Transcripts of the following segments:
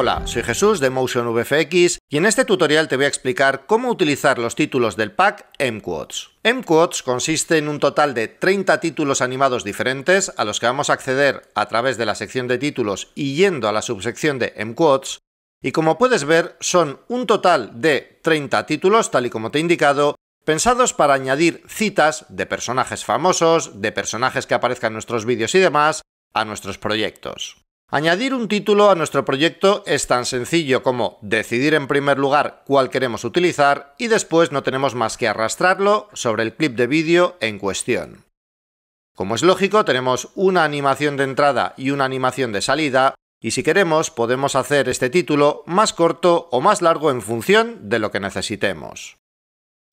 Hola, soy Jesús de Motion VFX y en este tutorial te voy a explicar cómo utilizar los títulos del pack MQuotes. MQuotes consiste en un total de 30 títulos animados diferentes a los que vamos a acceder a través de la sección de títulos y yendo a la subsección de MQuotes y como puedes ver son un total de 30 títulos tal y como te he indicado pensados para añadir citas de personajes famosos, de personajes que aparezcan en nuestros vídeos y demás, a nuestros proyectos. Añadir un título a nuestro proyecto es tan sencillo como decidir en primer lugar cuál queremos utilizar y después no tenemos más que arrastrarlo sobre el clip de vídeo en cuestión. Como es lógico, tenemos una animación de entrada y una animación de salida, y si queremos podemos hacer este título más corto o más largo en función de lo que necesitemos.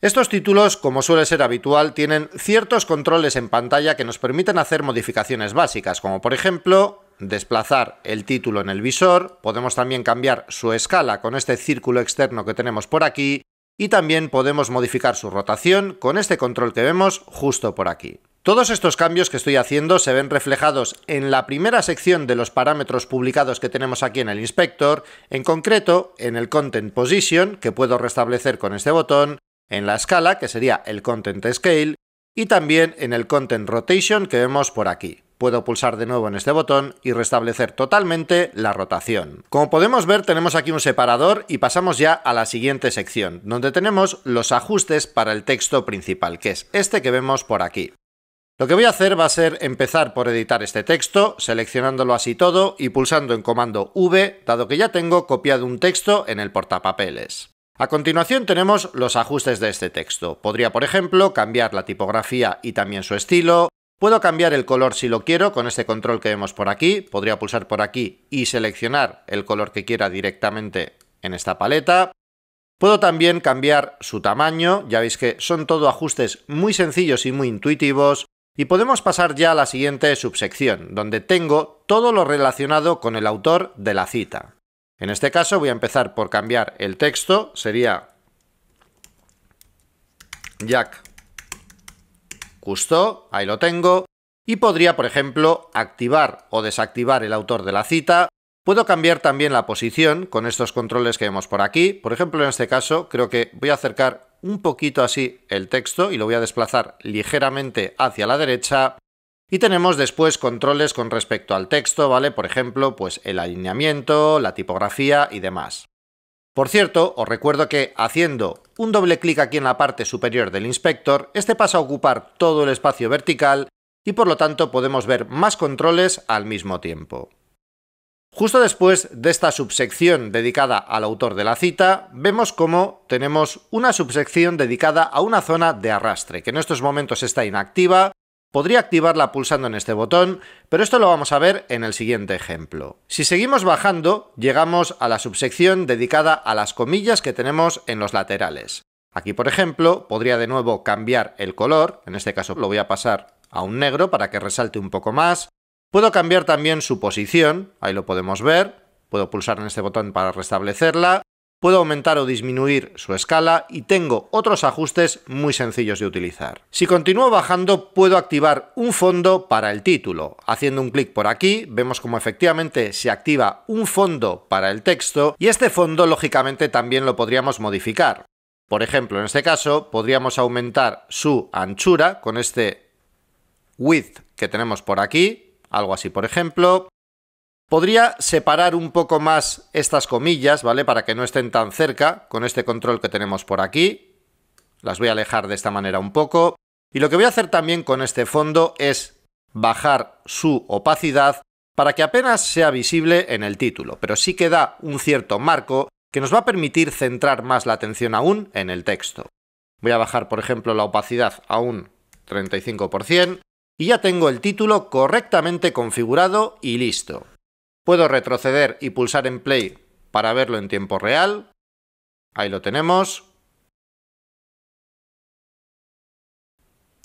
Estos títulos, como suele ser habitual, tienen ciertos controles en pantalla que nos permiten hacer modificaciones básicas, como por ejemplo desplazar el título en el visor, podemos también cambiar su escala con este círculo externo que tenemos por aquí y también podemos modificar su rotación con este control que vemos justo por aquí. Todos estos cambios que estoy haciendo se ven reflejados en la primera sección de los parámetros publicados que tenemos aquí en el inspector, en concreto en el Content Position, que puedo restablecer con este botón, en la escala, que sería el Content Scale, y también en el Content Rotation que vemos por aquí. Puedo pulsar de nuevo en este botón y restablecer totalmente la rotación. Como podemos ver tenemos aquí un separador y pasamos ya a la siguiente sección, donde tenemos los ajustes para el texto principal, que es este que vemos por aquí. Lo que voy a hacer va a ser empezar por editar este texto, seleccionándolo así todo y pulsando en comando V, dado que ya tengo copiado un texto en el portapapeles. A continuación tenemos los ajustes de este texto. Podría, por ejemplo, cambiar la tipografía y también su estilo. Puedo cambiar el color si lo quiero con este control que vemos por aquí. Podría pulsar por aquí y seleccionar el color que quiera directamente en esta paleta. Puedo también cambiar su tamaño, ya veis que son todo ajustes muy sencillos y muy intuitivos. Y podemos pasar ya a la siguiente subsección, donde tengo todo lo relacionado con el autor de la cita. En este caso voy a empezar por cambiar el texto, sería Jack Cousteau, ahí lo tengo, y podría, por ejemplo, activar o desactivar el autor de la cita. Puedo cambiar también la posición con estos controles que vemos por aquí. Por ejemplo, en este caso, creo que voy a acercar un poquito así el texto y lo voy a desplazar ligeramente hacia la derecha. Y tenemos después controles con respecto al texto, ¿vale? Por ejemplo, pues el alineamiento, la tipografía y demás. Por cierto, os recuerdo que haciendo un doble clic aquí en la parte superior del inspector, este pasa a ocupar todo el espacio vertical y por lo tanto podemos ver más controles al mismo tiempo. Justo después de esta subsección dedicada al autor de la cita, vemos cómo tenemos una subsección dedicada a una zona de arrastre, que en estos momentos está inactiva, Podría activarla pulsando en este botón, pero esto lo vamos a ver en el siguiente ejemplo. Si seguimos bajando, llegamos a la subsección dedicada a las comillas que tenemos en los laterales. Aquí, por ejemplo, podría de nuevo cambiar el color, en este caso lo voy a pasar a un negro para que resalte un poco más. Puedo cambiar también su posición, ahí lo podemos ver, puedo pulsar en este botón para restablecerla, puedo aumentar o disminuir su escala y tengo otros ajustes muy sencillos de utilizar. Si continúo bajando puedo activar un fondo para el título. Haciendo un clic por aquí vemos como efectivamente se activa un fondo para el texto y este fondo lógicamente también lo podríamos modificar. Por ejemplo, en este caso podríamos aumentar su anchura con este width que tenemos por aquí, algo así por ejemplo, Podría separar un poco más estas comillas, ¿vale? Para que no estén tan cerca con este control que tenemos por aquí. Las voy a alejar de esta manera un poco. Y lo que voy a hacer también con este fondo es bajar su opacidad para que apenas sea visible en el título, pero sí que da un cierto marco que nos va a permitir centrar más la atención aún en el texto. Voy a bajar, por ejemplo, la opacidad a un 35% y ya tengo el título correctamente configurado y listo. Puedo retroceder y pulsar en play para verlo en tiempo real. Ahí lo tenemos.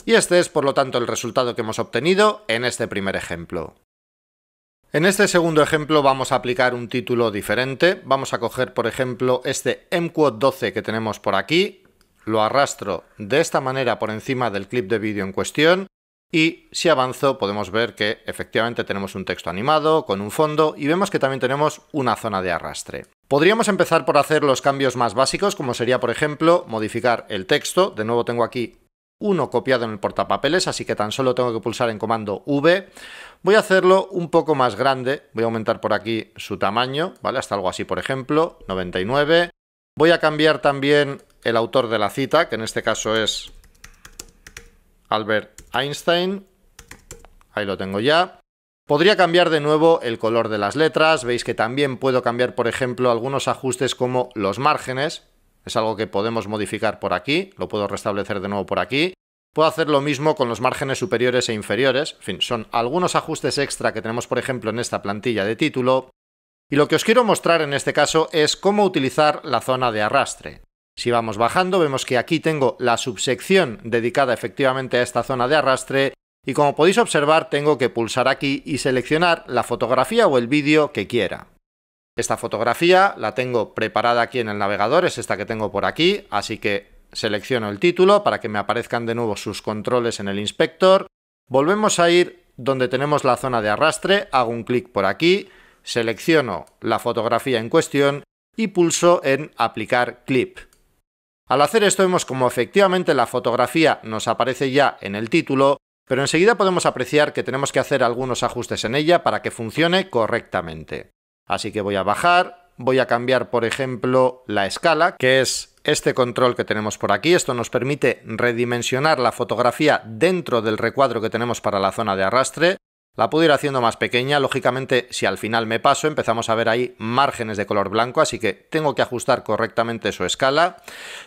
Y este es por lo tanto el resultado que hemos obtenido en este primer ejemplo. En este segundo ejemplo vamos a aplicar un título diferente. Vamos a coger por ejemplo este MQuad 12 que tenemos por aquí. Lo arrastro de esta manera por encima del clip de vídeo en cuestión y si avanzo podemos ver que efectivamente tenemos un texto animado con un fondo y vemos que también tenemos una zona de arrastre. Podríamos empezar por hacer los cambios más básicos, como sería, por ejemplo, modificar el texto. De nuevo tengo aquí uno copiado en el portapapeles, así que tan solo tengo que pulsar en comando V. Voy a hacerlo un poco más grande, voy a aumentar por aquí su tamaño, ¿vale? Hasta algo así, por ejemplo, 99. Voy a cambiar también el autor de la cita, que en este caso es Albert Einstein. Ahí lo tengo ya. Podría cambiar de nuevo el color de las letras, veis que también puedo cambiar por ejemplo algunos ajustes como los márgenes, es algo que podemos modificar por aquí, lo puedo restablecer de nuevo por aquí. Puedo hacer lo mismo con los márgenes superiores e inferiores, en fin, son algunos ajustes extra que tenemos por ejemplo en esta plantilla de título. Y lo que os quiero mostrar en este caso es cómo utilizar la zona de arrastre. Si vamos bajando vemos que aquí tengo la subsección dedicada efectivamente a esta zona de arrastre y como podéis observar tengo que pulsar aquí y seleccionar la fotografía o el vídeo que quiera. Esta fotografía la tengo preparada aquí en el navegador, es esta que tengo por aquí, así que selecciono el título para que me aparezcan de nuevo sus controles en el inspector. Volvemos a ir donde tenemos la zona de arrastre, hago un clic por aquí, selecciono la fotografía en cuestión y pulso en aplicar clip. Al hacer esto vemos como efectivamente la fotografía nos aparece ya en el título, pero enseguida podemos apreciar que tenemos que hacer algunos ajustes en ella para que funcione correctamente. Así que voy a bajar, voy a cambiar por ejemplo la escala, que es este control que tenemos por aquí. Esto nos permite redimensionar la fotografía dentro del recuadro que tenemos para la zona de arrastre. La puedo ir haciendo más pequeña, lógicamente si al final me paso empezamos a ver ahí márgenes de color blanco, así que tengo que ajustar correctamente su escala.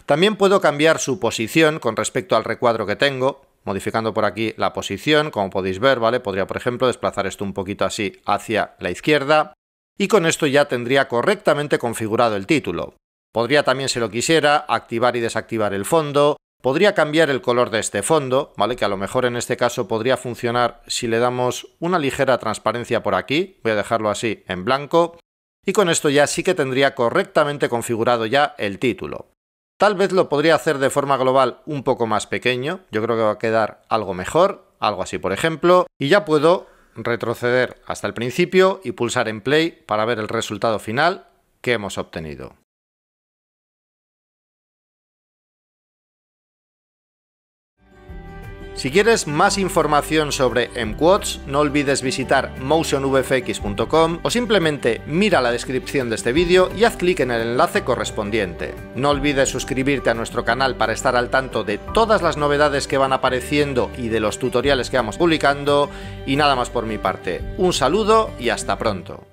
También puedo cambiar su posición con respecto al recuadro que tengo, modificando por aquí la posición, como podéis ver, ¿vale? Podría, por ejemplo, desplazar esto un poquito así hacia la izquierda y con esto ya tendría correctamente configurado el título. Podría también, si lo quisiera, activar y desactivar el fondo, Podría cambiar el color de este fondo, ¿vale? Que a lo mejor en este caso podría funcionar si le damos una ligera transparencia por aquí. Voy a dejarlo así en blanco. Y con esto ya sí que tendría correctamente configurado ya el título. Tal vez lo podría hacer de forma global un poco más pequeño. Yo creo que va a quedar algo mejor, algo así por ejemplo. Y ya puedo retroceder hasta el principio y pulsar en play para ver el resultado final que hemos obtenido. Si quieres más información sobre MQuads, no olvides visitar motionvfx.com o simplemente mira la descripción de este vídeo y haz clic en el enlace correspondiente. No olvides suscribirte a nuestro canal para estar al tanto de todas las novedades que van apareciendo y de los tutoriales que vamos publicando. Y nada más por mi parte. Un saludo y hasta pronto.